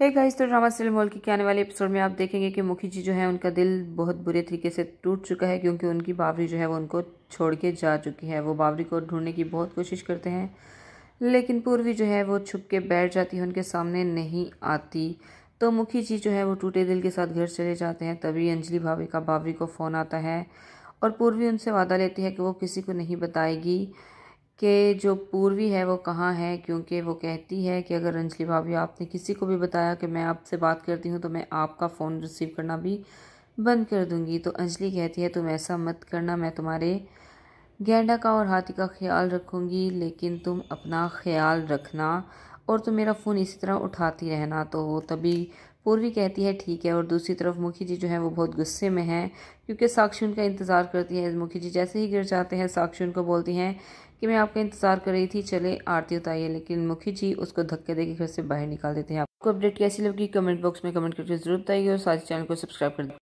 हे guys तो drama serial mall की आने वाले एपिसोड में आप देखेंगे कि मुखी जी जो है उनका दिल बहुत बुरे तरीके से टूट चुका है क्योंकि उनकी बावरी जो है वो उनको छोड़ के जा चुकी है वो बावरी को ढूंढने की बहुत कोशिश करते हैं लेकिन पूर्वी जो है वो छुप के बैठ जाती है उनके सामने नहीं आती तो मुखी जी जो है वो टूटे दिल के साथ घर चले जाते हैं तभी अंजलि भाभी का बावरी को फ़ोन आता है और पूर्वी उनसे वादा लेती है कि वो किसी को नहीं बताएगी कि जो पूर्वी है वो कहाँ है क्योंकि वो कहती है कि अगर अंजलि भाभी आपने किसी को भी बताया कि मैं आपसे बात करती हूँ तो मैं आपका फ़ोन रिसीव करना भी बंद कर दूँगी तो अंजलि कहती है तुम ऐसा मत करना मैं तुम्हारे गेंडा का और हाथी का ख्याल रखूँगी लेकिन तुम अपना ख्याल रखना और तो मेरा फ़ोन इसी तरह उठाती रहना तो तभी पूर्वी कहती है ठीक है और दूसरी तरफ मुखी जी जो है वो बहुत गुस्से में है क्योंकि साक्षी उनका इंतज़ार करती है मुखी जी जैसे ही गिर जाते हैं साक्षी उनको बोलती हैं कि मैं आपका इंतज़ार कर रही थी चले आरती उतारिए लेकिन मुखी जी उसको धक्के देके घर से बाहर निकाल देते हैं आपको अपडेट कैसी लगी कमेंट बॉक्स में कमेंट करके जरूर बताइए और साथ ही चैनल को सब्सक्राइब कर